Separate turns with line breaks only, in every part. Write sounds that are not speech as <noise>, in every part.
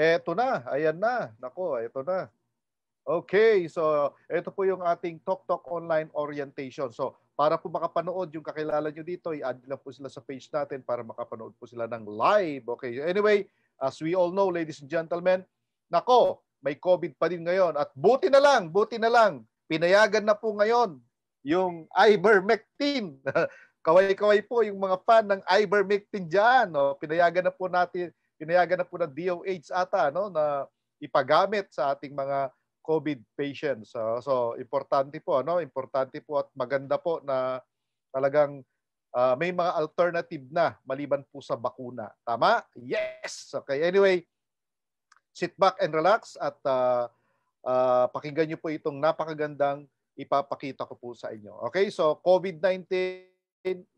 Eto na, ayan na. Nako, eto na. Okay, so ito po yung ating Tok Tok Online Orientation. So para po makapanood yung kakilala nyo dito, i-add lang po sila sa page natin para makapanood po sila ng live. Okay, anyway, as we all know, ladies and gentlemen, nako, may COVID pa din ngayon. At buti na lang, buti na lang, pinayagan na po ngayon yung ivermectin. <laughs> Kaway-kaway po yung mga fan ng ivermectin dyan. No? Pinayagan na po natin, pinayagan na po ng DOH ata no, na ipagamit sa ating mga COVID patients. So, so importante po, ano? importante po at maganda po na talagang uh, may mga alternative na maliban po sa bakuna. Tama? Yes! Okay, anyway, sit back and relax at uh, uh, pakinggan niyo po itong napakagandang ipapakita ko po sa inyo. Okay, so COVID-19,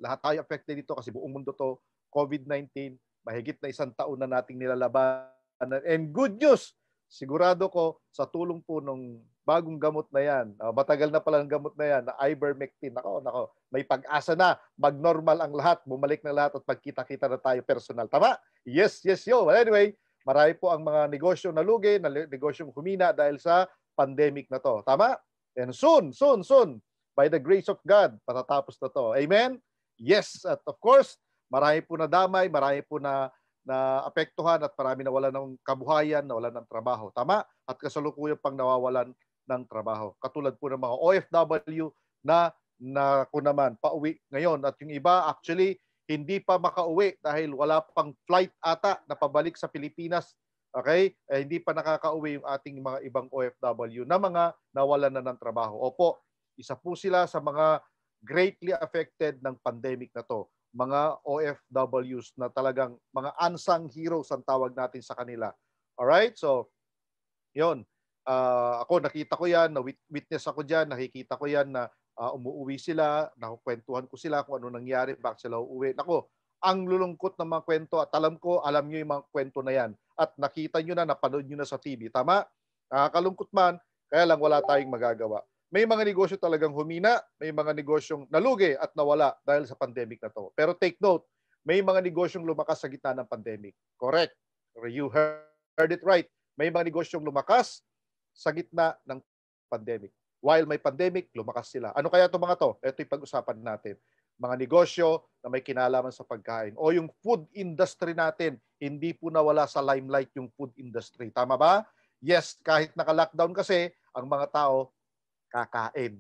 lahat tayo affected dito kasi buong mundo to, COVID-19, mahigit na isang taon na nating nilalabanan. And good news, sigurado ko sa tulong po ng bagong gamot na yan, ah, matagal na pala ang gamot na yan, na ivermectin, nako, nako, may pag-asa na, mag-normal ang lahat, bumalik na lahat at pagkita-kita na tayo personal. Tama? Yes, yes, yo. But anyway, marami po ang mga negosyo na lugi, na negosyo humina dahil sa pandemic na to. Tama? And soon, soon, soon, by the grace of God, patatapos na to. Amen? Yes. At of course, marami po na damay, marami po na na apektuhan at marami wala ng kabuhayan, wala ng trabaho. Tama? At kasalukuyan pang nawawalan ng trabaho. Katulad po ng mga OFW na na ko naman pauwi ngayon at yung iba actually hindi pa makauwi dahil wala pang flight ata na pabalik sa Pilipinas. Okay? Eh, hindi pa nakakauwi yung ating mga ibang OFW na mga nawalan na ng trabaho. Opo, isa po sila sa mga greatly affected ng pandemic na to mga OFWs na talagang mga unsung heroes ang tawag natin sa kanila. All right? So, yon uh, ah, ako nakita ko yan, na witness ako diyan, nakikita ko yan na uh, ah, umuwi sila, nakukwentuhan ko sila kung ano nangyari, bakit sila uuwi. Nako, ang lulungkot ng mga kwento at alam ko, alam niyo yung mga kwento na yan. At nakita niyo na, napanood niyo na sa TV. Tama? Nakakalungkot man, kaya lang wala tayong magagawa may mga negosyo talagang humina, may mga negosyong nalugi at nawala dahil sa pandemic na to. Pero take note, may mga negosyong lumakas sa gitna ng pandemic. Correct. You heard it right. May mga negosyong lumakas sa gitna ng pandemic. While may pandemic, lumakas sila. Ano kaya itong mga to? Ito yung pag-usapan natin. Mga negosyo na may kinalaman sa pagkain. O yung food industry natin, hindi po nawala sa limelight yung food industry. Tama ba? Yes, kahit naka-lockdown kasi, ang mga tao kakain.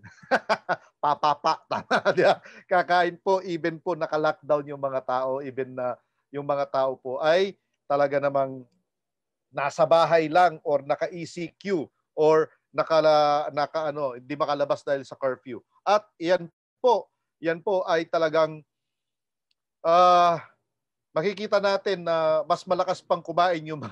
<laughs> Papapa, tama <laughs> diba? Kakain po, even po naka-lockdown yung mga tao, even na yung mga tao po ay talaga namang nasa bahay lang or naka-ECQ or naka, naka ano, hindi makalabas dahil sa curfew. At yan po, yan po ay talagang uh, makikita natin na mas malakas pang kumain yung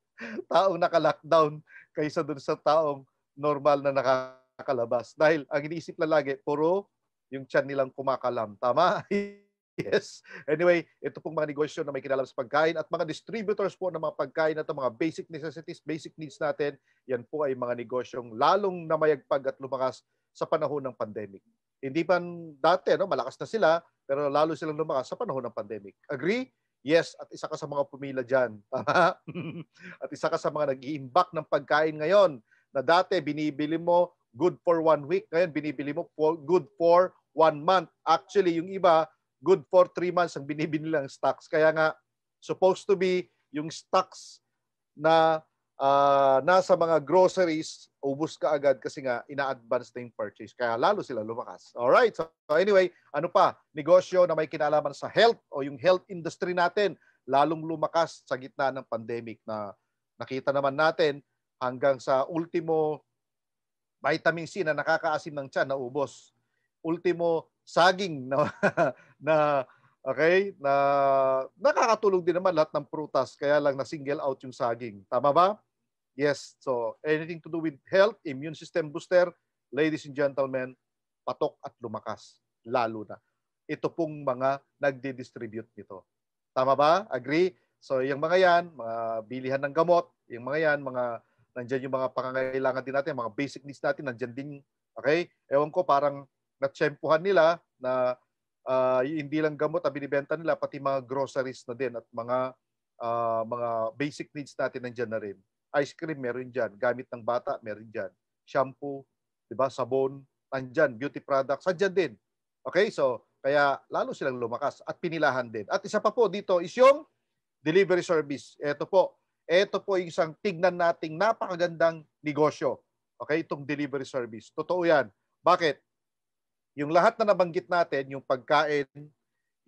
<laughs> taong naka-lockdown kaysa dun sa taong normal na naka nakakalabas. Dahil ang iniisip na lagi, puro yung tiyan nilang kumakalam. Tama? <laughs> yes. Anyway, ito pong mga negosyo na may kinalaman sa pagkain at mga distributors po ng mga pagkain at mga basic necessities, basic needs natin, yan po ay mga negosyong lalong namayagpag at lumakas sa panahon ng pandemic. Hindi pa dati, no, malakas na sila, pero lalo silang lumakas sa panahon ng pandemic. Agree? Yes, at isa ka sa mga pumila dyan. <laughs> at isa ka sa mga nag iimbak ng pagkain ngayon na dati binibili mo good for one week. Ngayon, binibili mo for, good for one month. Actually, yung iba, good for three months ang binibili lang stocks. Kaya nga, supposed to be yung stocks na uh, nasa mga groceries, ubus ka agad kasi nga ina-advance na yung purchase. Kaya lalo sila lumakas. Alright, so anyway, ano pa? Negosyo na may kinalaman sa health o yung health industry natin, lalong lumakas sa gitna ng pandemic na nakita naman natin hanggang sa ultimo vitamin C na nakakaasim ng tiyan na ubos. Ultimo, saging na, <laughs> na okay, na nakakatulog din naman lahat ng prutas kaya lang na single out yung saging. Tama ba? Yes. So, anything to do with health, immune system booster, ladies and gentlemen, patok at lumakas lalo na. Ito pong mga nagdi-distribute nito. Tama ba? Agree? So, yung mga yan, mga bilihan ng gamot, yung mga yan, mga Nandiyan yung mga pangangailangan din natin, mga basic needs natin, nandiyan din. Okay? Ewan ko, parang natsempuhan nila na uh, hindi lang gamot ang binibenta nila, pati mga groceries na din at mga uh, mga basic needs natin nandiyan na rin. Ice cream meron diyan, gamit ng bata meron diyan. Shampoo, 'di ba? Sabon, nandiyan, beauty products nandiyan din. Okay? So, kaya lalo silang lumakas at pinilahan din. At isa pa po dito is yung delivery service. Ito po, eto po yung isang tignan nating napakagandang negosyo. Okay, itong delivery service. Totoo yan. Bakit? Yung lahat na nabanggit natin, yung pagkain,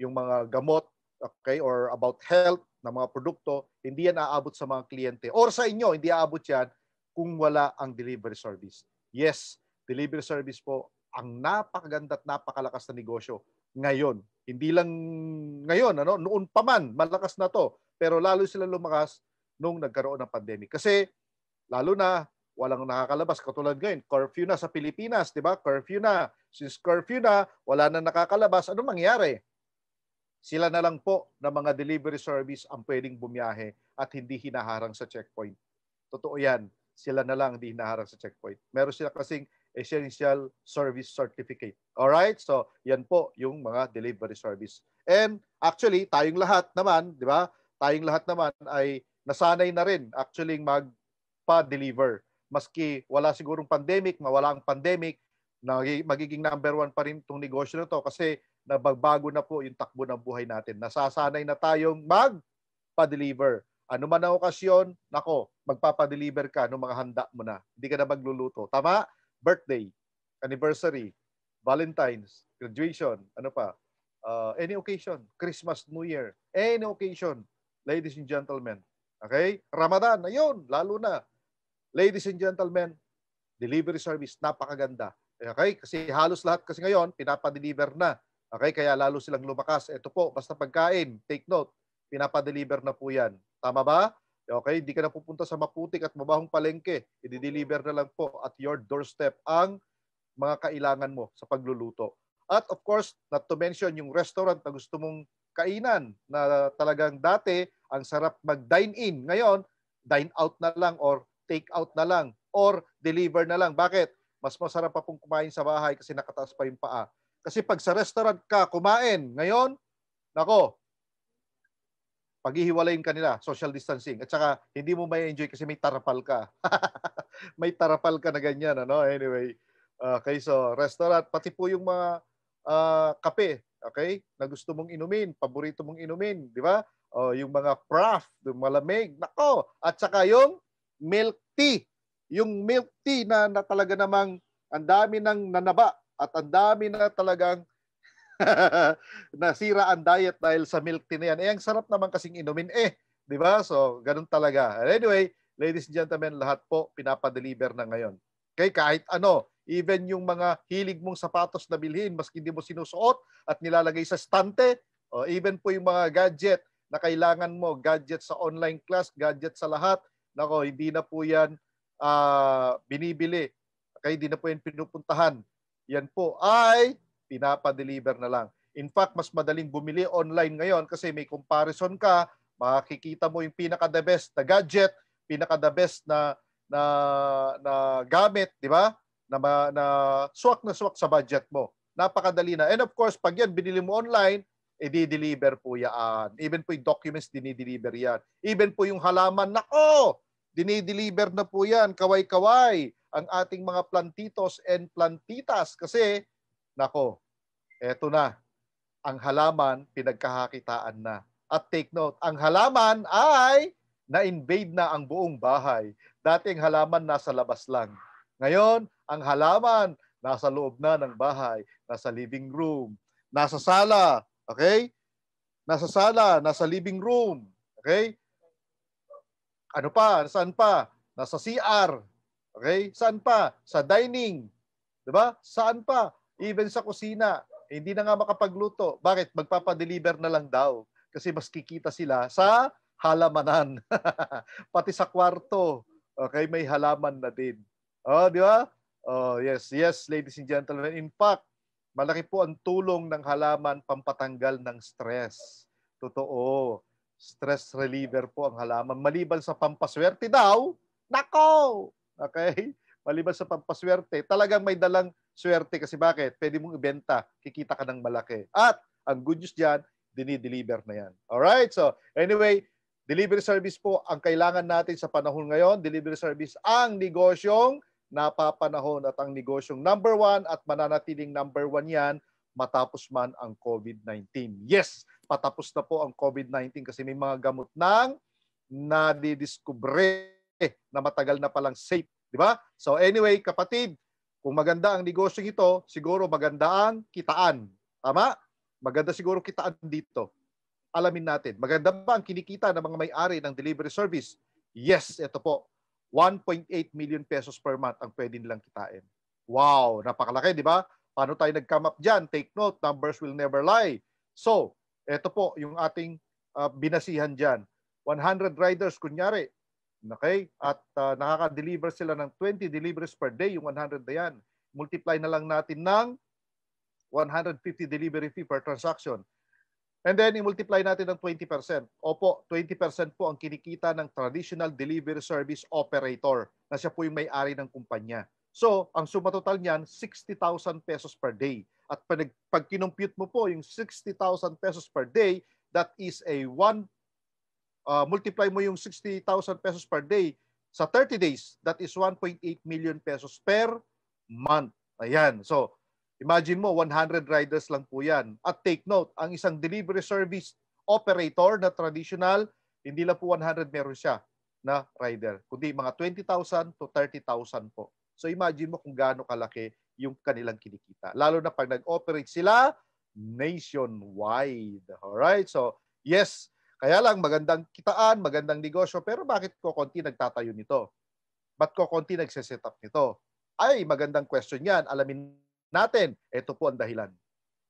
yung mga gamot, okay, or about health na mga produkto, hindi yan aabot sa mga kliyente. Or sa inyo, hindi aabot yan kung wala ang delivery service. Yes, delivery service po ang napakaganda at napakalakas na negosyo ngayon. Hindi lang ngayon, ano, noon pa man, malakas na to. Pero lalo sila lumakas nung nagkaroon ng pandemic. Kasi lalo na walang nakakalabas katulad ngayon curfew na sa Pilipinas, 'di ba? Curfew na. Since curfew na, wala na nakakalabas. Ano mangyayari? Sila na lang po ng mga delivery service ang pwedeng bumiyahe at hindi hinaharang sa checkpoint. Totoo 'yan. Sila na lang hindi hinaharang sa checkpoint. Meron sila kasing essential service certificate. All right? So, 'yan po yung mga delivery service. And actually, tayong lahat naman, 'di ba? Tayong lahat naman ay nasanay na rin actually magpa-deliver. Maski wala sigurong pandemic, mawala ang pandemic, magiging number one pa rin itong negosyo na to kasi nabagbago na po yung takbo ng buhay natin. Nasasanay na tayong magpa-deliver. Ano man ang okasyon, nako, magpapa-deliver ka ng mga handa mo na. Hindi ka na magluluto. Tama? Birthday, anniversary, Valentine's, graduation, ano pa? Uh, any occasion, Christmas, New Year, any occasion, ladies and gentlemen, Okay? Ramadan, ayun, lalo na. Ladies and gentlemen, delivery service, napakaganda. Okay? Kasi halos lahat kasi ngayon, pinapadeliver na. Okay? Kaya lalo silang lumakas. Ito po, basta pagkain, take note, pinapadeliver na po yan. Tama ba? Okay? Hindi ka na pupunta sa maputik at mabahong palengke. I-deliver na lang po at your doorstep ang mga kailangan mo sa pagluluto. At of course, not to mention yung restaurant na gusto mong kainan na talagang dati ang sarap mag-dine in. Ngayon, dine out na lang or take out na lang or deliver na lang. Bakit? Mas masarap pa pong kumain sa bahay kasi nakataas pa yung paa. Kasi pag sa restaurant ka kumain, ngayon, nako, paghihiwalayin ka nila, social distancing. At saka, hindi mo may enjoy kasi may tarapal ka. <laughs> may tarapal ka na ganyan. Ano? Anyway, okay, so restaurant, pati po yung mga uh, kape, okay, na gusto mong inumin, paborito mong inumin, di ba? O yung mga craft, yung malamig. Nako! At saka yung milk tea. Yung milk tea na, na talaga namang ang dami ng nanaba at ang dami na talagang <laughs> nasira ang diet dahil sa milk tea na yan. Eh, ang sarap naman kasing inumin eh. Di ba? So, ganun talaga. Anyway, ladies and gentlemen, lahat po pinapadeliver na ngayon. Okay, kahit ano, even yung mga hilig mong sapatos na bilhin, maski hindi mo sinusuot at nilalagay sa stante, o even po yung mga gadget na kailangan mo, gadget sa online class, gadget sa lahat, nako, hindi na po yan uh, binibili. Okay, hindi na po yan pinupuntahan. Yan po ay pinapa-deliver na lang. In fact, mas madaling bumili online ngayon kasi may comparison ka, makikita mo yung pinaka-the best na gadget, pinaka-the best na na na gamit, di ba? Na, na swak na swak sa budget mo. Napakadali na. And of course, pag yan binili mo online, i-deliver po yan. Even po yung documents, dinideliver yan. Even po yung halaman, nako, dinideliver na po yan, kaway-kaway, ang ating mga plantitos and plantitas. Kasi, nako, eto na, ang halaman, pinagkakakitaan na. At take note, ang halaman ay na-invade na ang buong bahay. Dating halaman nasa labas lang. Ngayon, ang halaman nasa loob na ng bahay, nasa living room, nasa sala, Okay? Nasa sala, nasa living room. Okay? Ano pa? Saan pa? Nasa CR. Okay? Saan pa? Sa dining. 'Di ba? Saan pa? Even sa kusina. Eh, hindi na nga makapagluto. Bakit? Magpapadeliver na lang daw. Kasi mas kikita sila sa halamanan. <laughs> Pati sa kwarto. Okay, may halaman na din. Oh, di ba? Oh, yes, yes, ladies and gentlemen. In fact, Malaki po ang tulong ng halaman pampatanggal ng stress. Totoo. Stress reliever po ang halaman. Maliban sa pampaswerte daw, nako! Okay? <laughs> Maliban sa pampaswerte, talagang may dalang swerte kasi bakit? Pwede mong ibenta, kikita ka ng malaki. At ang good news dyan, dinideliver na yan. Alright? So, anyway, delivery service po ang kailangan natin sa panahon ngayon. Delivery service ang negosyong napapanahon at ang negosyong number one at mananatiling number one yan matapos man ang COVID-19. Yes, patapos na po ang COVID-19 kasi may mga gamot nang nadidiskubre na matagal na palang safe. Di ba? So anyway, kapatid, kung maganda ang negosyo ito, siguro maganda ang kitaan. Tama? Maganda siguro kitaan dito. Alamin natin, maganda ba ang kinikita ng mga may-ari ng delivery service? Yes, ito po 1.8 million pesos per month ang pwede nilang kitain. Wow, napakalaki, di ba? Paano tayo nag-come up dyan? Take note, numbers will never lie. So, eto po yung ating uh, binasihan dyan. 100 riders, kunyari, okay? At uh, nakaka-deliver sila ng 20 deliveries per day, yung 100 na yan. Multiply na lang natin ng 150 delivery fee per transaction. And then, i-multiply natin ng 20%. Opo, 20% po ang kinikita ng traditional delivery service operator na siya po yung may-ari ng kumpanya. So, ang suma total niyan, 60,000 pesos per day. At pag, pag kinumpute mo po yung 60,000 pesos per day, that is a 1, uh, multiply mo yung 60,000 pesos per day sa 30 days, that is 1.8 million pesos per month. Ayan. So, Imagine mo, 100 riders lang po yan. At take note, ang isang delivery service operator na traditional, hindi lang po 100 meron siya na rider, kundi mga 20,000 to 30,000 po. So imagine mo kung gaano kalaki yung kanilang kinikita. Lalo na pag nag-operate sila nationwide. Alright? So, yes, kaya lang magandang kitaan, magandang negosyo, pero bakit ko konti nagtatayo nito? Ba't ko konti nagsiset up nito? Ay, magandang question yan. Alamin natin. Ito po ang dahilan.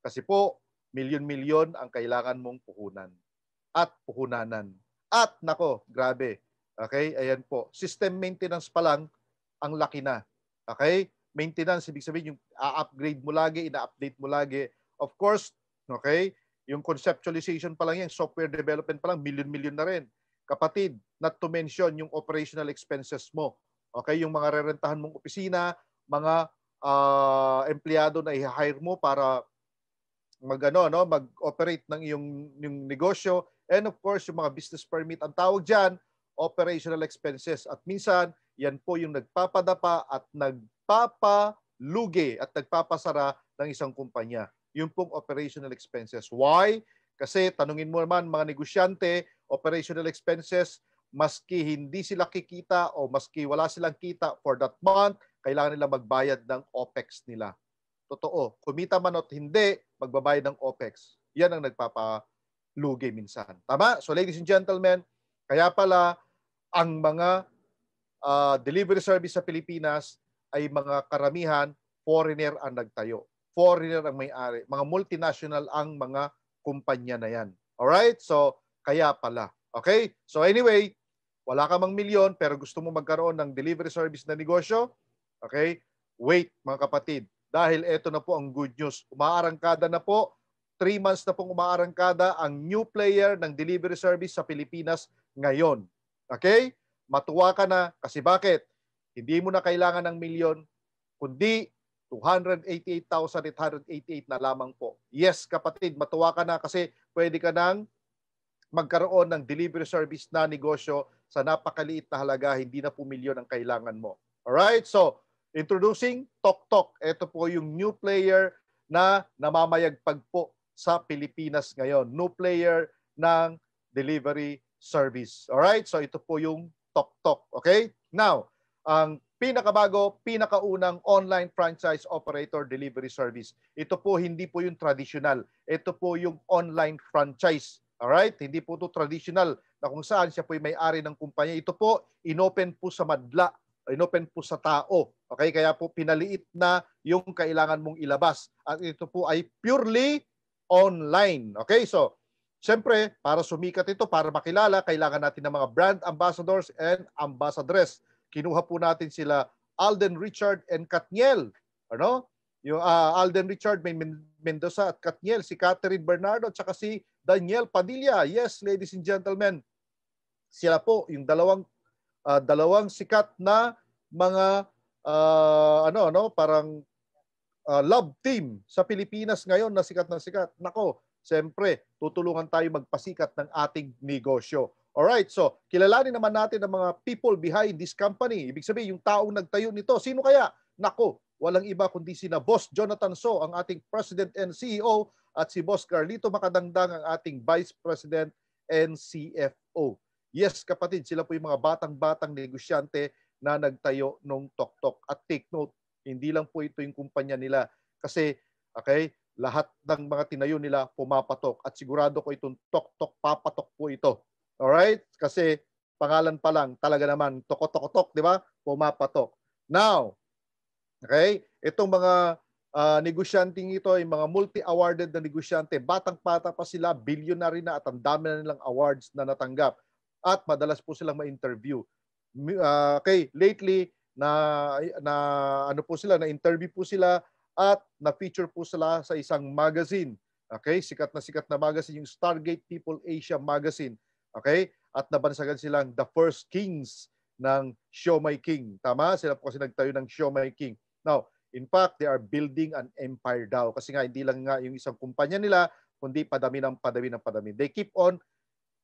Kasi po, milyon-milyon ang kailangan mong puhunan at puhunanan. At nako, grabe. Okay? Ayan po. System maintenance pa lang ang laki na. Okay? Maintenance ibig sabihin yung a-upgrade mo lagi, ina-update mo lagi. Of course, okay? Yung conceptualization pa lang yan, software development pa lang, million-million na rin. Kapatid, not to mention yung operational expenses mo. Okay? Yung mga rerentahan mong opisina, mga uh, empleyado na i-hire mo para magano no mag-operate ng iyong yung negosyo and of course yung mga business permit ang tawag diyan operational expenses at minsan yan po yung nagpapadapa at nagpapalugi at nagpapasara ng isang kumpanya yung pong operational expenses why kasi tanungin mo naman mga negosyante operational expenses maski hindi sila kikita o maski wala silang kita for that month kailangan nila magbayad ng OPEX nila. Totoo, kumita man o hindi, magbabayad ng OPEX. Yan ang nagpapalugi minsan. Tama? So ladies and gentlemen, kaya pala ang mga uh, delivery service sa Pilipinas ay mga karamihan foreigner ang nagtayo. Foreigner ang may-ari. Mga multinational ang mga kumpanya na yan. Alright? So, kaya pala. Okay? So anyway, wala ka mang milyon pero gusto mo magkaroon ng delivery service na negosyo, Okay? Wait, mga kapatid. Dahil ito na po ang good news. Umaarangkada na po. Three months na pong umaarangkada ang new player ng delivery service sa Pilipinas ngayon. Okay? Matuwa ka na kasi bakit? Hindi mo na kailangan ng milyon, kundi 288,888 na lamang po. Yes, kapatid, matuwa ka na kasi pwede ka nang magkaroon ng delivery service na negosyo sa napakaliit na halaga, hindi na po milyon ang kailangan mo. Alright? So, Introducing Tok Tok. Ito po yung new player na namamayagpag po sa Pilipinas ngayon. New player ng delivery service. All right? So ito po yung Tok Tok. Okay? Now, ang pinakabago, pinakaunang online franchise operator delivery service. Ito po hindi po yung traditional. Ito po yung online franchise. Alright? Hindi po ito traditional na kung saan siya po may-ari ng kumpanya. Ito po, inopen po sa madla, inopen po sa tao. Okay, kaya po pinaliit na yung kailangan mong ilabas. At ito po ay purely online. Okay, so Siyempre, para sumikat ito, para makilala, kailangan natin ng mga brand ambassadors and ambassadress. Kinuha po natin sila Alden Richard and Katniel. Ano? Yung uh, Alden Richard, may Mendoza at Katniel, si Catherine Bernardo at saka si Daniel Padilla. Yes, ladies and gentlemen. Sila po yung dalawang uh, dalawang sikat na mga uh, ano ano parang uh, love team sa Pilipinas ngayon na sikat na sikat. Nako, siyempre, tutulungan tayo magpasikat ng ating negosyo. all right so kilalanin naman natin ang mga people behind this company. Ibig sabihin, yung taong nagtayo nito, sino kaya? Nako, walang iba kundi si na Boss Jonathan So, ang ating President and CEO, at si Boss Carlito Makadangdang, ang ating Vice President and CFO. Yes, kapatid, sila po yung mga batang-batang negosyante na nagtayo ng TokTok. At take note, hindi lang po ito yung kumpanya nila kasi okay, lahat ng mga tinayo nila pumapatok at sigurado ko itong TokTok papatok po ito. All right? Kasi pangalan pa lang talaga naman tokotokotok, di ba? Pumapatok. Now, okay? Itong mga uh, negosyanteng ito ay mga multi-awarded na negosyante. Batang-bata pa sila, billionaire na at ang dami na nilang awards na natanggap. At madalas po silang ma-interview. Ah, okay, lately na na ano po sila na interview po sila at na feature po sila sa isang magazine. Okay? Sikat na sikat na magazine yung Stargate People Asia magazine. Okay? At nabansagan silang the first kings ng Shomai King. Tama? Sila po kasi nagtayo ng Shomai King. Now, in fact, they are building an empire daw. Kasi nga, hindi lang nga yung isang kumpanya nila, kundi padami ng padami ng padami. They keep on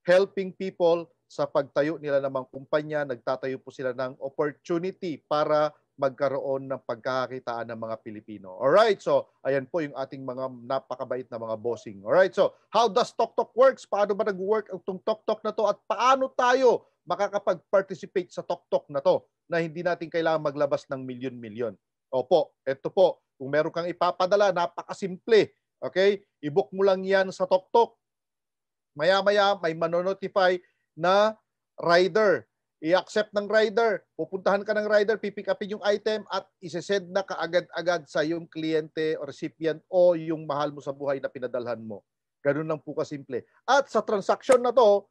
helping people sa pagtayo nila ng kumpanya, nagtatayo po sila ng opportunity para magkaroon ng pagkakitaan ng mga Pilipino. All right, so ayan po yung ating mga napakabait na mga bossing. All right, so how does TokTok works? Paano ba nag-work ang itong TokTok na to at paano tayo makakapag-participate sa TokTok na to na hindi natin kailangan maglabas ng milyon-milyon? Opo, eto po. Kung meron kang ipapadala, napakasimple. Okay? I-book mo lang yan sa TokTok. Maya-maya may manonotify na rider. I-accept ng rider, pupuntahan ka ng rider, pipick upin yung item at isesend na kaagad-agad sa yung kliyente o recipient o yung mahal mo sa buhay na pinadalhan mo. Ganun lang po kasimple. At sa transaction na to,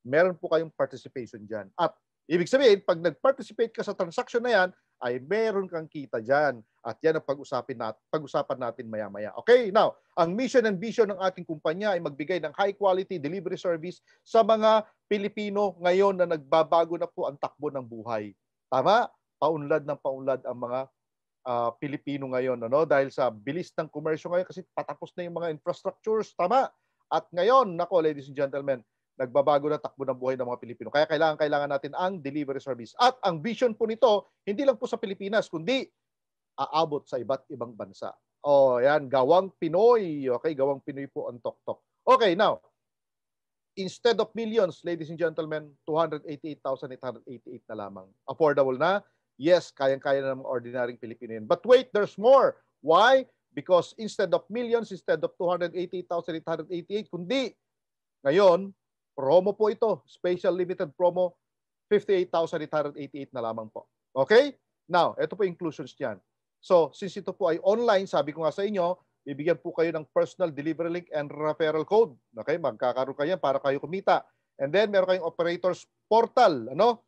meron po kayong participation dyan. At ibig sabihin, pag nag-participate ka sa transaction na yan, ay meron kang kita dyan. At yan ang pag usapan natin, pag-usapan natin maya-maya. Okay, now, ang mission and vision ng ating kumpanya ay magbigay ng high quality delivery service sa mga Pilipino ngayon na nagbabago na po ang takbo ng buhay. Tama? Paunlad ng paunlad ang mga uh, Pilipino ngayon ano dahil sa bilis ng komersyo ngayon kasi patapos na yung mga infrastructures tama at ngayon nako ladies and gentlemen nagbabago na takbo ng buhay ng mga Pilipino. Kaya kailangan kailangan natin ang delivery service. At ang vision po nito, hindi lang po sa Pilipinas, kundi aabot sa iba't ibang bansa. Oh, yan, gawang Pinoy. Okay, gawang Pinoy po ang tok-tok. Okay, now, instead of millions, ladies and gentlemen, 288,888 na lamang. Affordable na. Yes, kayang-kaya na ng ordinaryong Pilipino yan. But wait, there's more. Why? Because instead of millions, instead of 288,888, kundi ngayon, Promo po ito, special limited promo, 58,888 na lamang po. Okay? Now, ito po inclusions niyan. So, since ito po ay online, sabi ko nga sa inyo, bibigyan po kayo ng personal delivery link and referral code. Okay? Magkakaroon kayo para kayo kumita. And then, meron kayong operators portal. Ano?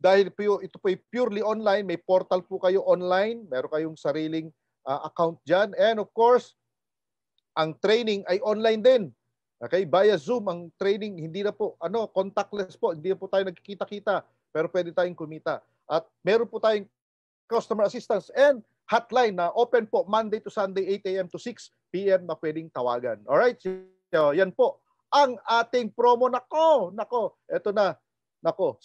Dahil ito po ay purely online, may portal po kayo online, meron kayong sariling uh, account dyan. And of course, ang training ay online din. Okay, via Zoom ang training, hindi na po ano, contactless po, hindi na po tayo nagkikita-kita, pero pwede tayong kumita. At meron po tayong customer assistance and hotline na open po Monday to Sunday 8 a.m. to 6 p.m. na pwedeng tawagan. All right? So, yan po ang ating promo nako, nako. Ito na. Nako,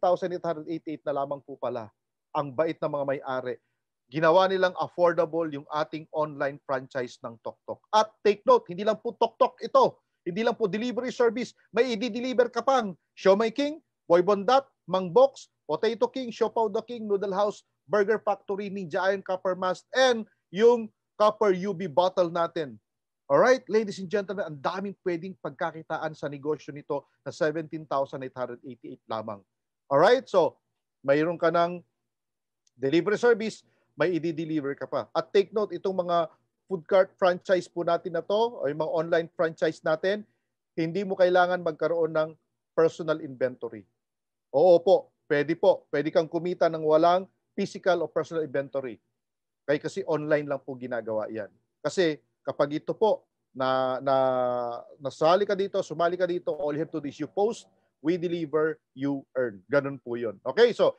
17,888 na lamang po pala. Ang bait ng mga may-ari ginawa nilang affordable yung ating online franchise ng TokTok. At take note, hindi lang po TokTok ito. Hindi lang po delivery service. May i-deliver ka pang Siomay King, Boy Bondat, Mang Box, Potato King, Siopaw the King, Noodle House, Burger Factory, Ninja Iron, Copper Mask, and yung Copper UV bottle natin. Alright, ladies and gentlemen, ang daming pwedeng pagkakitaan sa negosyo nito na 17,888 lamang. Alright, so mayroon ka ng delivery service, may i-deliver ka pa. At take note, itong mga food cart franchise po natin na to o yung mga online franchise natin, hindi mo kailangan magkaroon ng personal inventory. Oo po, pwede po. Pwede kang kumita ng walang physical o personal inventory. Kaya kasi online lang po ginagawa yan. Kasi kapag ito po, na, na nasali ka dito, sumali ka dito, all you have to do is you post, we deliver, you earn. Ganun po yun. Okay, so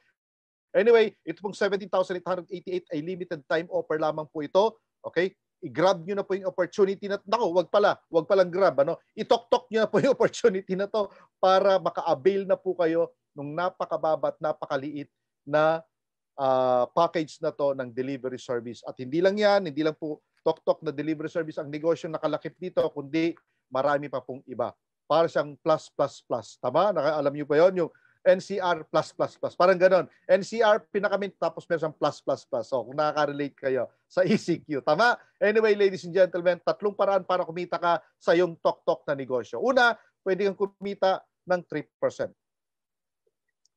anyway, ito pong 17,888 ay limited time offer lamang po ito. Okay? i-grab niyo na po yung opportunity na nako, wag pala, wag palang grab ano. Itok-tok niyo na po yung <laughs> opportunity na to para maka-avail na po kayo nung napakababa at napakaliit na uh, package na to ng delivery service. At hindi lang 'yan, hindi lang po tok-tok na delivery service ang negosyo nakalakip dito kundi marami pa pong iba. Para siyang plus plus plus. Tama? Nakaalam niyo pa 'yon yung NCR plus plus plus. Parang ganon. NCR pinakamin tapos meron siyang plus plus plus. So kung nakaka-relate kayo sa ECQ. Tama? Anyway, ladies and gentlemen, tatlong paraan para kumita ka sa iyong tok-tok na negosyo. Una, pwede kang kumita ng 3%.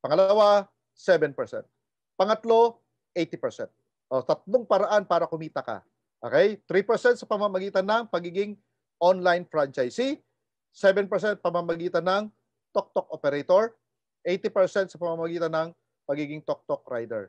Pangalawa, 7%. Pangatlo, 80%. O, tatlong paraan para kumita ka. Okay? 3% sa pamamagitan ng pagiging online franchisee, 7% pamamagitan ng tok-tok operator, 80% sa pamamagitan ng pagiging tok-tok rider.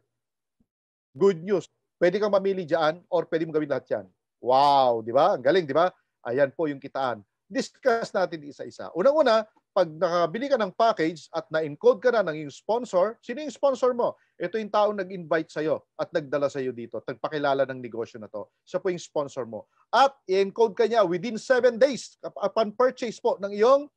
Good news. Pwede kang mamili diyan or pwede mo gawin lahat yan. Wow, di ba? Ang galing, di ba? Ayan po yung kitaan. Discuss natin isa-isa. Unang-una, pag nakabili ka ng package at na-encode ka na ng iyong sponsor, sino yung sponsor mo? Ito yung taong nag-invite sa'yo at nagdala sa'yo dito, tagpakilala ng negosyo na to. Siya po yung sponsor mo. At i-encode ka niya within 7 days upon purchase po ng iyong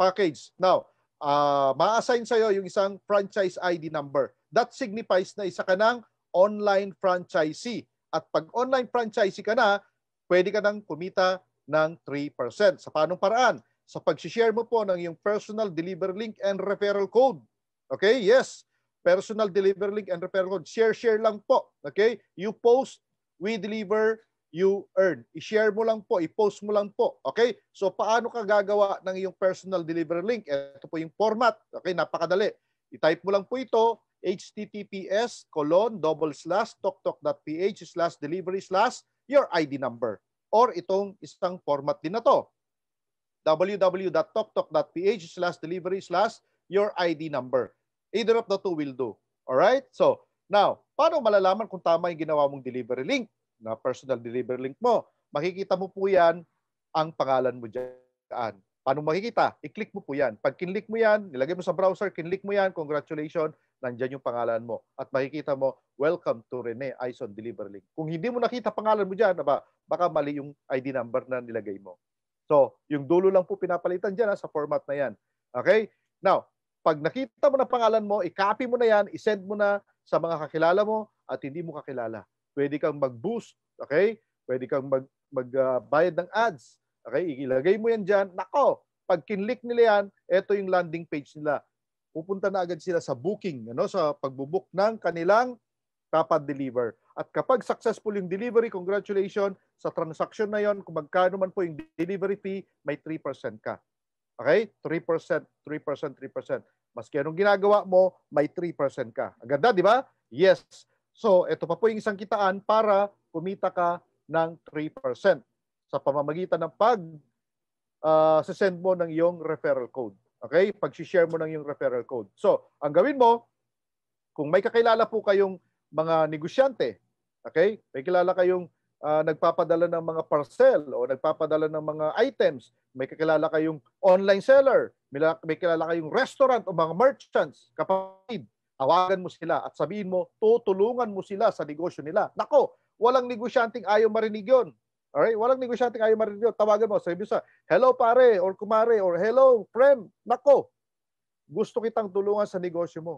package. Now, uh, ma-assign sa'yo yung isang franchise ID number. That signifies na isa ka ng online franchisee. At pag online franchisee ka na, pwede ka nang kumita ng 3%. Sa paanong paraan? Sa pag-share mo po ng iyong personal delivery link and referral code. Okay? Yes. Personal delivery link and referral code. Share-share lang po. Okay? You post, we deliver, you earn. I-share mo lang po, i-post mo lang po. Okay? So paano ka gagawa ng iyong personal delivery link? Ito po yung format. Okay, napakadali. I-type mo lang po ito, https colon double slash toktok.ph slash delivery slash your ID number. Or itong isang format din na to. www.toktok.ph slash delivery slash your ID number. Either of the two will do. Alright? So, now, paano malalaman kung tama yung ginawa mong delivery link? na personal delivery link mo. Makikita mo po yan ang pangalan mo dyan. Paano makikita? I-click mo po yan. Pag kinlik mo yan, nilagay mo sa browser, kinlik mo yan, congratulations, nandyan yung pangalan mo. At makikita mo, welcome to Rene Ison Delivery Link. Kung hindi mo nakita pangalan mo dyan, aba, baka mali yung ID number na nilagay mo. So, yung dulo lang po pinapalitan dyan ha, ah, sa format na yan. Okay? Now, pag nakita mo na pangalan mo, i-copy mo na yan, i-send mo na sa mga kakilala mo at hindi mo kakilala pwede kang mag-boost, okay? Pwede kang mag magbayad uh, ng ads. Okay, ilagay mo yan diyan. Nako, pag kinlik nila yan, ito yung landing page nila. Pupunta na agad sila sa booking, ano, sa pagbubuk ng kanilang dapat deliver. At kapag successful yung delivery, congratulations, sa transaction na yon, kung magkano man po yung delivery fee, may 3% ka. Okay? 3%, 3%, 3%. Maski anong ginagawa mo, may 3% ka. Ang ganda, di ba? Yes. So, ito pa po yung isang kitaan para kumita ka ng 3% sa pamamagitan ng pag uh, ah, send mo ng iyong referral code. Okay? Pag-share mo ng iyong referral code. So, ang gawin mo, kung may kakilala po kayong mga negosyante, okay? May kilala kayong uh, nagpapadala ng mga parcel o nagpapadala ng mga items, may kakilala kayong online seller, may, may kilala kayong restaurant o mga merchants, kapatid, Tawagan mo sila at sabihin mo, tutulungan mo sila sa negosyo nila. Nako, walang negosyanteng ayaw marinig yun. Alright? Walang negosyanteng ayaw marinig yun. Tawagan mo, sabihin mo sa, hello pare, or kumare, or hello friend. Nako, gusto kitang tulungan sa negosyo mo.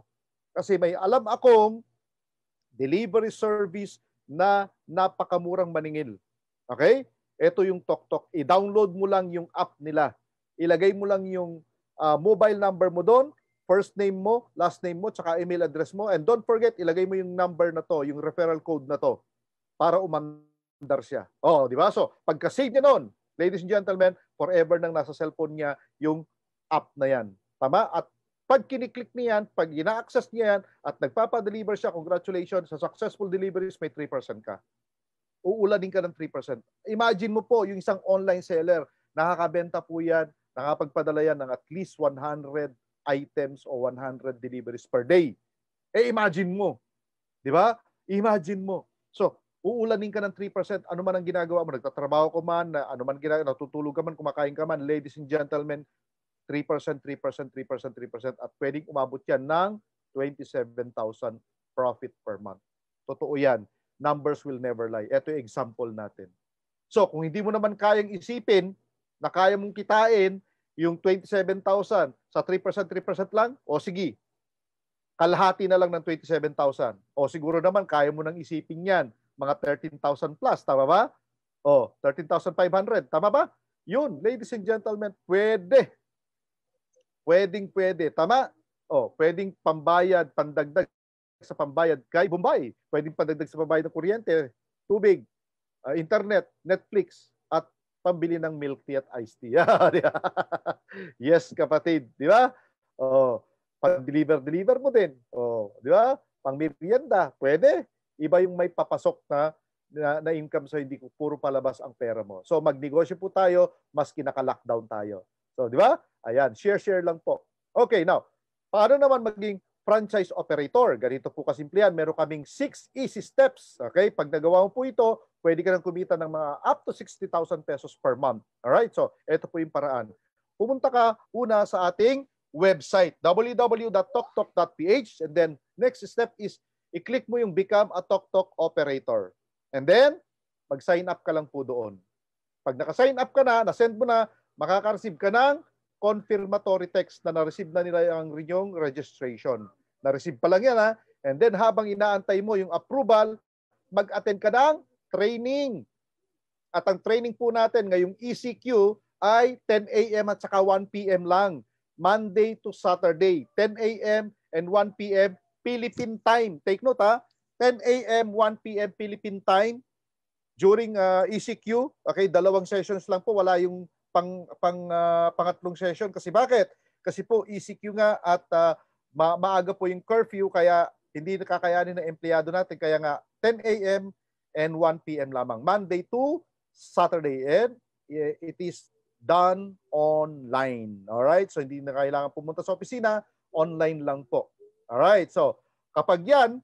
Kasi may alam akong delivery service na napakamurang maningil. Okay? Ito yung TokTok. I-download mo lang yung app nila. Ilagay mo lang yung uh, mobile number mo doon first name mo, last name mo, tsaka email address mo. And don't forget, ilagay mo yung number na to, yung referral code na to para umandar siya. Oh, di ba? So, pagka-save niya noon, ladies and gentlemen, forever nang nasa cellphone niya yung app na yan. Tama? At pag kiniklik niya yan, pag ina-access niya yan, at nagpapa-deliver siya, congratulations, sa successful deliveries, may 3% ka. Uulanin ka ng 3%. Imagine mo po, yung isang online seller, nakakabenta po yan, nakapagpadala yan ng at least 100 items o 100 deliveries per day. Eh imagine mo, 'di ba? Imagine mo. So, uulanin ka ng 3%, ano man ang ginagawa mo, nagtatrabaho ka man, ano man ginagawa, natutulog ka man, kumakain ka man, ladies and gentlemen, 3%, 3%, 3%, 3%, at pwedeng umabot yan ng 27,000 profit per month. Totoo yan. Numbers will never lie. Ito yung example natin. So, kung hindi mo naman kayang isipin na kaya mong kitain, yung 27,000 sa 3%, 3% lang, o sige, kalahati na lang ng 27,000. O siguro naman, kaya mo nang isipin yan, mga 13,000 plus, tama ba? O, 13,500, tama ba? Yun, ladies and gentlemen, pwede. Pwedeng pwede, tama? O, pwedeng pambayad, pandagdag sa pambayad kay Bombay. Pwedeng pandagdag sa pambayad ng kuryente, tubig, uh, internet, Netflix, pambili ng milk tea at iced tea. <laughs> yes, kapatid. Di ba? Oh, pag-deliver-deliver mo din. Oh, di ba? Pang merienda, pwede. Iba yung may papasok na, na, na income so hindi ko puro palabas ang pera mo. So magnegosyo po tayo, mas kinaka-lockdown tayo. So, di ba? Ayan, share-share lang po. Okay, now, paano naman maging franchise operator? Ganito po kasimple yan. Meron kaming 6 easy steps. Okay? Pag nagawa mo po ito, pwede ka nang kumita ng mga up to 60,000 pesos per month. Alright? So, ito po yung paraan. Pumunta ka una sa ating website, www.toktok.ph and then next step is i-click mo yung become a TokTok operator. And then, mag-sign up ka lang po doon. Pag naka-sign up ka na, na-send mo na, makaka-receive ka ng confirmatory text na na-receive na nila ang inyong registration. Na-receive pa lang yan ha. And then habang inaantay mo yung approval, mag-attend ka ng training. At ang training po natin ngayong ECQ ay 10 a.m. at saka 1 p.m. lang. Monday to Saturday, 10 a.m. and 1 p.m. Philippine time. Take note ha, 10 a.m., 1 p.m. Philippine time during uh, ECQ. Okay, dalawang sessions lang po, wala yung pang pang uh, pangatlong session kasi bakit? Kasi po ECQ nga at uh, ma- maaga po yung curfew kaya hindi nakakayanin ng empleyado natin kaya nga 10 a.m and 1 p.m. lamang. Monday to Saturday and it is done online. All right? So hindi na kailangan pumunta sa opisina, online lang po. All right? So kapag 'yan,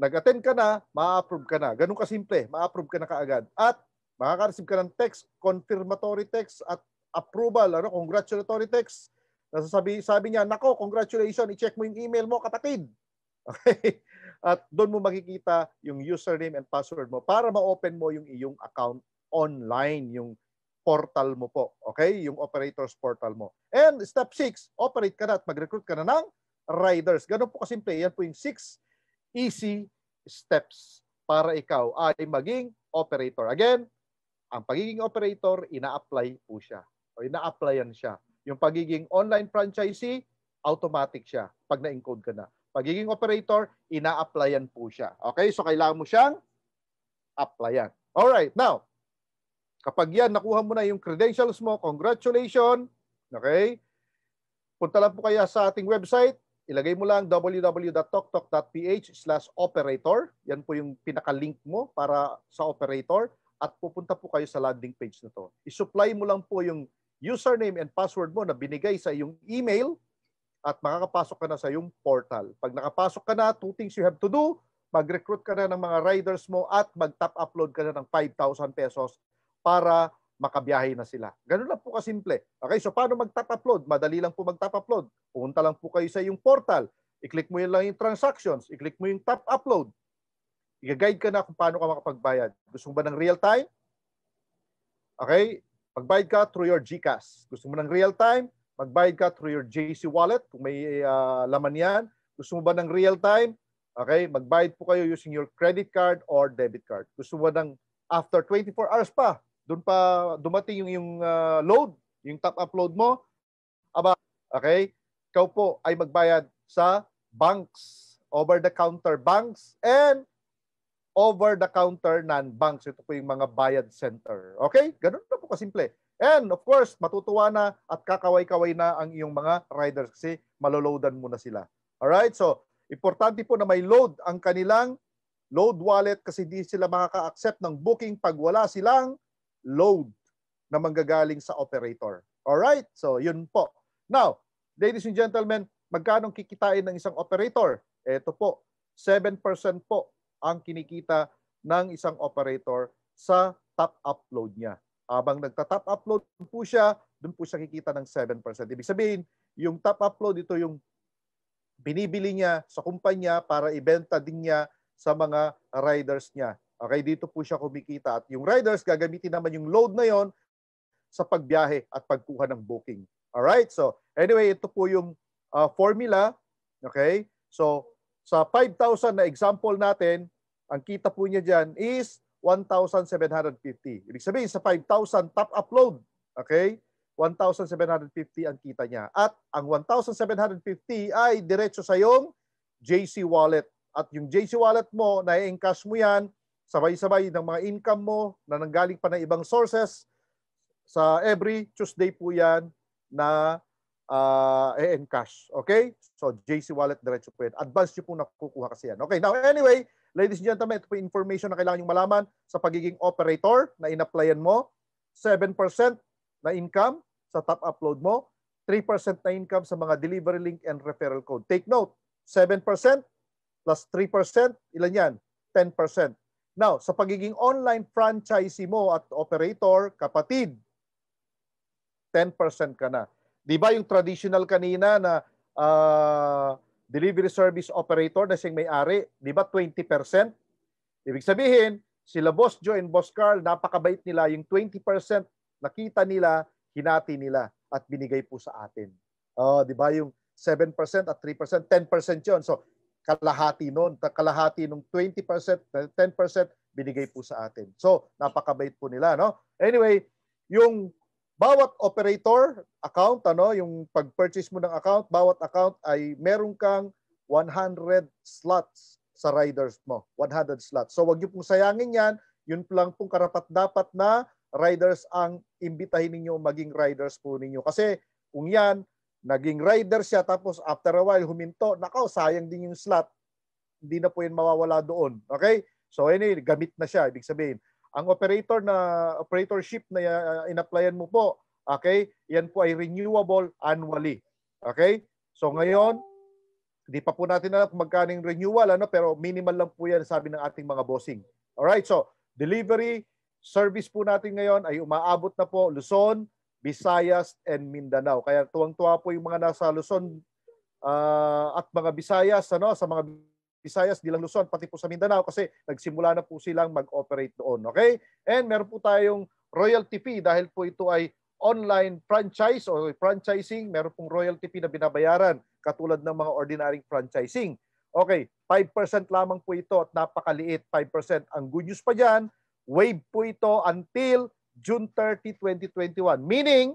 nag-attend ka na, ma-approve ka na. Ganun ka simple, ma-approve ka na kaagad. At makaka-receive ka ng text, confirmatory text at approval, ano, congratulatory text. Nasasabi sabi niya, "Nako, congratulations, i-check mo yung email mo, kapatid." <laughs> Okay? At doon mo makikita yung username and password mo para ma-open mo yung iyong account online, yung portal mo po. Okay? Yung operator's portal mo. And step 6, operate ka na at mag-recruit ka na ng riders. Ganun po kasimple. Yan po yung 6 easy steps para ikaw ay maging operator. Again, ang pagiging operator, ina-apply po siya. O ina-applyan siya. Yung pagiging online franchisee, automatic siya pag na-encode ka na. Pagiging operator, ina-applyan po siya. Okay? So kailangan mo siyang applyan. All right. Now, kapag yan, nakuha mo na yung credentials mo, congratulations. Okay? Punta lang po kaya sa ating website. Ilagay mo lang www.toktok.ph slash operator. Yan po yung pinaka-link mo para sa operator. At pupunta po kayo sa landing page na to. I-supply mo lang po yung username and password mo na binigay sa iyong email at makakapasok ka na sa yung portal. Pag nakapasok ka na, two things you have to do, mag-recruit ka na ng mga riders mo at mag-top upload ka na ng 5,000 pesos para makabiyahe na sila. Ganun lang po kasimple. Okay, so paano mag-top upload? Madali lang po mag-top upload. Punta lang po kayo sa yung portal. I-click mo yun lang yung transactions. I-click mo yung top upload. I-guide ka na kung paano ka makapagbayad. Gusto mo ba ng real time? Okay, pagbayad ka through your GCash. Gusto mo ng real time? Magbayad ka through your JC wallet kung may uh, laman yan. Gusto mo ba ng real time? Okay, magbayad po kayo using your credit card or debit card. Gusto mo ba ng after 24 hours pa, doon pa dumating yung, yung uh, load, yung top upload mo, aba, okay, ikaw po ay magbayad sa banks, over-the-counter banks, and over-the-counter non-banks. Ito po yung mga bayad center. Okay? Ganun na po kasimple. And of course, matutuwa na at kakaway-kaway na ang iyong mga riders kasi maloloadan mo na sila. Alright? So, importante po na may load ang kanilang load wallet kasi di sila makaka-accept ng booking pag wala silang load na manggagaling sa operator. Alright? So, yun po. Now, ladies and gentlemen, magkano kikitain ng isang operator? Ito po, 7% po ang kinikita ng isang operator sa top upload niya. Habang nagta-top upload po siya, doon po siya kikita ng 7%. Ibig sabihin, yung top upload ito yung binibili niya sa kumpanya para ibenta din niya sa mga riders niya. Okay, dito po siya kumikita at yung riders gagamitin naman yung load na yon sa pagbiyahe at pagkuha ng booking. All right? So, anyway, ito po yung uh, formula. Okay? So, sa 5,000 na example natin, ang kita po niya diyan is 1,750. Ibig sabihin, sa 5,000 top upload, okay, 1,750 ang kita niya. At ang 1,750 ay diretso sa iyong JC wallet. At yung JC wallet mo, na-encash mo yan, sabay-sabay ng mga income mo na nanggaling pa ng ibang sources. Sa every Tuesday po yan na uh, e-encash. Okay? So, JC wallet diretso po yan. Advance nyo po nakukuha kasi yan. Okay, now anyway, Ladies and gentlemen, ito po yung information na kailangan yung malaman sa pagiging operator na in-applyan mo. 7% na income sa top upload mo. 3% na income sa mga delivery link and referral code. Take note, 7% plus 3%, ilan yan? 10%. Now, sa pagiging online franchisee mo at operator, kapatid, 10% ka na. Di ba yung traditional kanina na uh, delivery service operator na siyang may-ari, di ba 20%? Ibig sabihin, sila Boss Joe and Boss Carl, napakabait nila. Yung 20% nakita nila, hinati nila at binigay po sa atin. Oh, di ba yung 7% at 3%, 10% yon So, kalahati noon, kalahati nung 20%, 10% binigay po sa atin. So, napakabait po nila, no? Anyway, yung bawat operator account ano yung pag-purchase mo ng account bawat account ay meron kang 100 slots sa riders mo 100 slots so wag niyo pong sayangin yan yun lang pong karapat dapat na riders ang imbitahin ninyo maging riders po ninyo kasi kung yan naging rider siya tapos after a while huminto nakaw sayang din yung slot hindi na po yun mawawala doon okay so anyway gamit na siya ibig sabihin ang operator na operatorship na uh, inapplyan mo po, okay? Yan po ay renewable annually. Okay? So ngayon, hindi pa po natin alam kung magkaning renewal ano pero minimal lang po yan sabi ng ating mga bossing. All right, so delivery service po natin ngayon ay umaabot na po Luzon, Visayas and Mindanao. Kaya tuwang-tuwa po yung mga nasa Luzon uh, at mga Visayas ano sa mga Visayas, di lang Luzon, pati po sa Mindanao kasi nagsimula na po silang mag-operate doon. Okay? And meron po tayong royalty fee dahil po ito ay online franchise or franchising, meron pong royalty fee na binabayaran katulad ng mga ordinaryong franchising. Okay, 5% lamang po ito at napakaliit, 5%. Ang good news pa dyan, wave po ito until June 30, 2021. Meaning,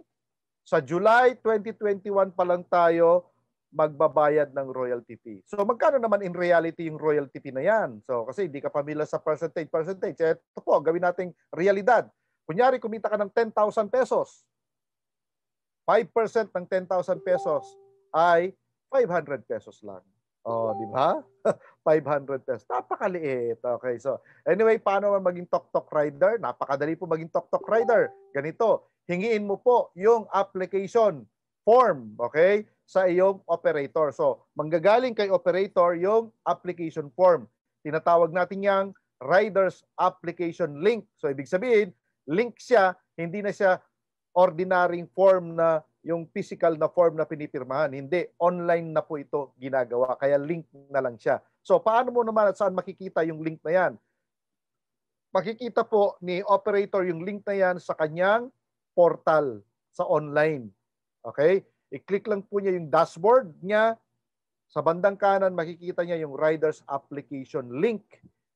sa July 2021 pa lang tayo magbabayad ng royalty fee. So magkano naman in reality yung royalty fee na yan? So kasi hindi ka pamilya sa percentage, percentage. Eh, ito po, gawin nating realidad. Kunyari, kumita ka ng 10,000 pesos. 5% ng 10,000 pesos ay 500 pesos lang. Oh, di ba? 500 <laughs> pesos. Napakaliit. Okay, so anyway, paano man maging TokTok rider? Napakadali po maging TokTok rider. Ganito, hingiin mo po yung application form, okay? sa iyong operator. So, manggagaling kay operator yung application form. Tinatawag natin yang rider's application link. So, ibig sabihin, link siya, hindi na siya ordinary form na yung physical na form na pinipirmahan. Hindi, online na po ito ginagawa. Kaya link na lang siya. So, paano mo naman at saan makikita yung link na yan? makikita po ni operator yung link na yan sa kanyang portal sa online. Okay? I-click lang po niya yung dashboard niya. Sa bandang kanan, makikita niya yung rider's application link.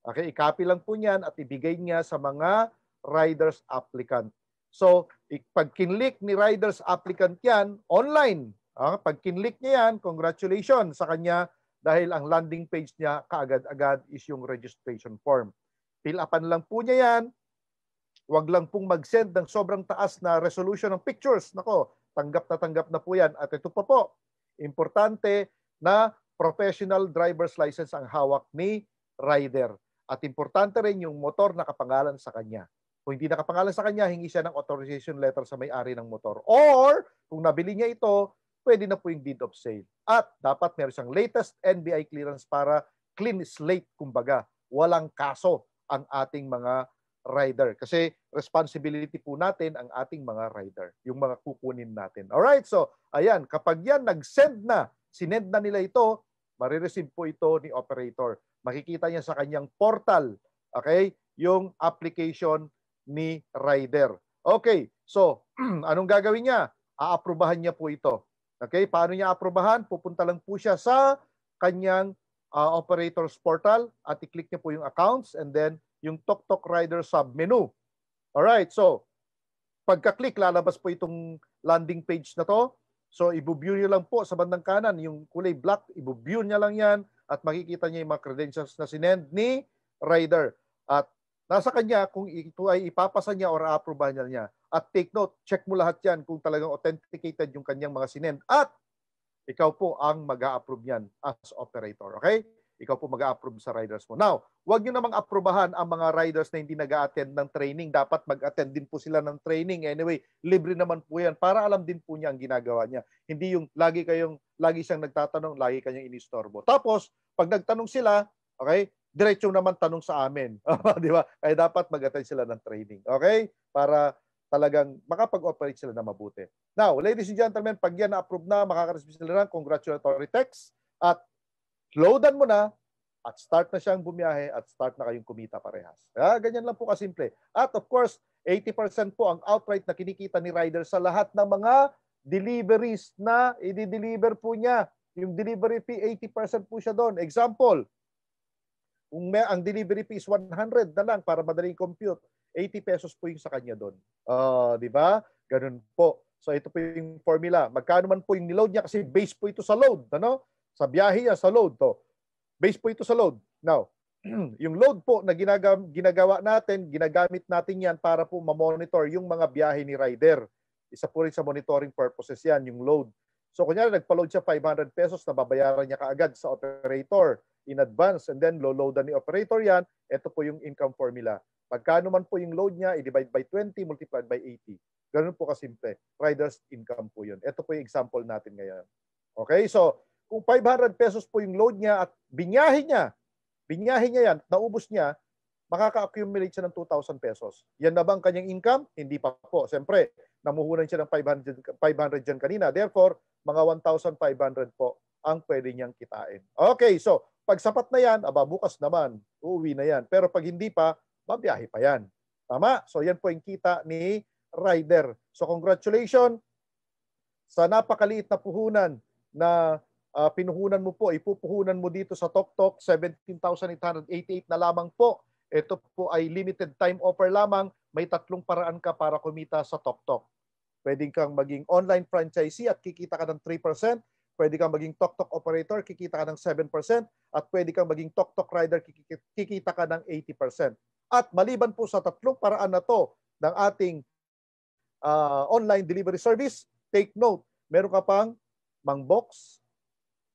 Okay, i-copy lang po niyan at ibigay niya sa mga rider's applicant. So, pag kinlik ni rider's applicant yan, online. Ah, pag kinlik niya yan, congratulations sa kanya dahil ang landing page niya kaagad-agad is yung registration form. Fill upan lang po niya yan. Huwag lang pong mag-send ng sobrang taas na resolution ng pictures. Nako, Tanggap na tanggap na po yan. At ito po po, importante na professional driver's license ang hawak ni rider. At importante rin yung motor na kapangalan sa kanya. Kung hindi nakapangalan sa kanya, hingi siya ng authorization letter sa may-ari ng motor. Or, kung nabili niya ito, pwede na po yung deed of sale. At dapat meron siyang latest NBI clearance para clean slate, kumbaga. Walang kaso ang ating mga rider. Kasi responsibility po natin ang ating mga rider, yung mga kukunin natin. Alright, so ayan, kapag yan nag-send na, sinend na nila ito, marireceive po ito ni operator. Makikita niya sa kanyang portal, okay, yung application ni rider. Okay, so <clears throat> anong gagawin niya? Aaprubahan niya po ito. Okay, paano niya aprobahan? Pupunta lang po siya sa kanyang uh, operator's portal at i-click niya po yung accounts and then yung Tok Tok Rider submenu. Alright, so pagka-click, lalabas po itong landing page na to. So i-view lang po sa bandang kanan, yung kulay black, i niya lang yan at makikita niya yung mga credentials na sinend ni rider. At nasa kanya kung ito ay ipapasa niya or aaprubahan niya niya. At take note, check mo lahat yan kung talagang authenticated yung kanyang mga sinend. At ikaw po ang mag a approve yan as operator. Okay? ikaw po mag-approve sa riders mo. Now, huwag niyo namang aprobahan ang mga riders na hindi nag attend ng training. Dapat mag-attend din po sila ng training. Anyway, libre naman po yan para alam din po niya ang ginagawa niya. Hindi yung lagi kayong, lagi siyang nagtatanong, lagi kanyang inistorbo. Tapos, pag nagtanong sila, okay, diretsyo naman tanong sa amin. <laughs> Oh, di ba? Kaya dapat mag-attend sila ng training. Okay? Para talagang makapag-operate sila na mabuti. Now, ladies and gentlemen, pag yan na-approve na, makaka-receive sila ng congratulatory text at loadan mo na, at start na siyang bumiyahe at start na kayong kumita parehas. Ah, ganyan lang po kasimple. At of course, 80% po ang outright na kinikita ni rider sa lahat ng mga deliveries na i-deliver po niya. Yung delivery fee, 80% po siya doon. Example, kung may, ang delivery fee is 100 na lang para madaling compute, 80 pesos po yung sa kanya doon. Uh, di ba? Ganun po. So ito po yung formula. Magkano man po yung niload niya kasi base po ito sa load. Ano? sa biyahe niya, sa load to. Based po ito sa load. Now, <clears throat> yung load po na ginagawa, natin, ginagamit natin yan para po ma-monitor yung mga biyahe ni rider. Isa po rin sa monitoring purposes yan, yung load. So kunyari nagpa-load siya 500 pesos na babayaran niya kaagad sa operator in advance and then lo-loadan ni operator yan, ito po yung income formula. Pagkano man po yung load niya, i-divide by 20, multiplied by 80. Ganun po kasimple. Rider's income po yun. Ito po yung example natin ngayon. Okay, so kung 500 pesos po yung load niya at binyahin niya, binyahin niya yan, naubos niya, makaka-accumulate siya ng 2,000 pesos. Yan na bang kanyang income? Hindi pa po. Siyempre, namuhunan siya ng 500, 500 dyan kanina. Therefore, mga 1,500 po ang pwede niyang kitain. Okay, so pag sapat na yan, aba bukas naman, uuwi na yan. Pero pag hindi pa, babiyahe pa yan. Tama? So yan po yung kita ni rider. So congratulations sa napakaliit na puhunan na uh, pinuhunan mo po, ipupuhunan mo dito sa TokTok, 17,888 na lamang po. Ito po ay limited time offer lamang. May tatlong paraan ka para kumita sa TokTok. Pwede kang maging online franchisee at kikita ka ng 3%. Pwede kang maging TokTok operator, kikita ka ng 7%. At pwede kang maging TokTok rider, kikita ka ng 80%. At maliban po sa tatlong paraan na to ng ating uh, online delivery service, take note, meron ka pang mang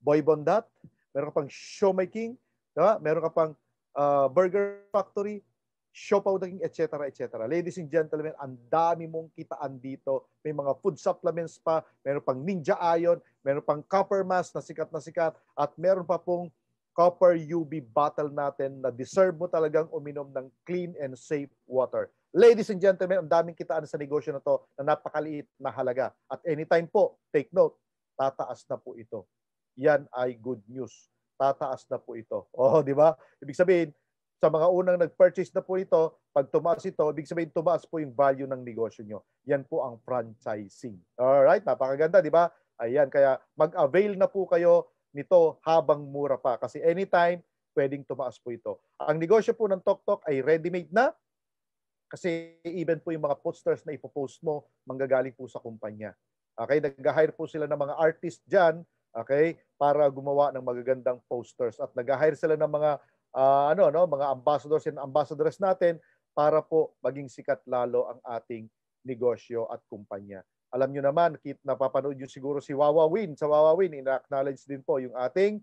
Boy Bondat, meron ka pang Showmaking, King, diba? meron ka pang uh, Burger Factory, Shopaw King, etc. etc. Ladies and gentlemen, ang dami mong kitaan dito. May mga food supplements pa, meron pang Ninja Ion, meron pang Copper Mask na sikat na sikat, at meron pa pong Copper UV bottle natin na deserve mo talagang uminom ng clean and safe water. Ladies and gentlemen, ang daming kitaan sa negosyo na to na napakaliit na halaga. At anytime po, take note, tataas na po ito yan ay good news. Tataas na po ito. Oh, di ba? Ibig sabihin, sa mga unang nag-purchase na po ito, pag tumaas ito, ibig sabihin tumaas po yung value ng negosyo nyo. Yan po ang franchising. Alright, napakaganda, di ba? Ayan, kaya mag-avail na po kayo nito habang mura pa. Kasi anytime, pwedeng tumaas po ito. Ang negosyo po ng TokTok ay ready-made na kasi even po yung mga posters na ipopost mo, manggagaling po sa kumpanya. Okay, nag-hire po sila ng mga artist dyan okay? Para gumawa ng magagandang posters at nag-hire sila ng mga uh, ano no, mga ambassadors and ambassadors natin para po maging sikat lalo ang ating negosyo at kumpanya. Alam niyo naman, kit napapanood niyo siguro si Wawa Win. Sa Wawa Win, ina-acknowledge din po yung ating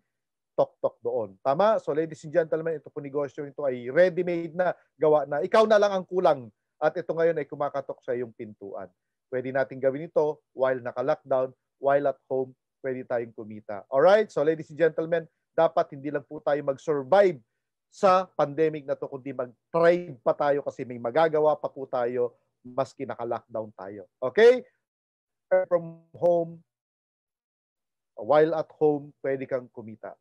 tok-tok doon. Tama? So ladies and gentlemen, ito po negosyo ito ay ready-made na gawa na. Ikaw na lang ang kulang at ito ngayon ay kumakatok sa iyong pintuan. Pwede nating gawin ito while naka-lockdown, while at home, pwede tayong kumita. Alright? So ladies and gentlemen, dapat hindi lang po tayo mag-survive sa pandemic na to kundi mag trade pa tayo kasi may magagawa pa po tayo maski naka-lockdown tayo. Okay? From home, while at home, pwede kang kumita.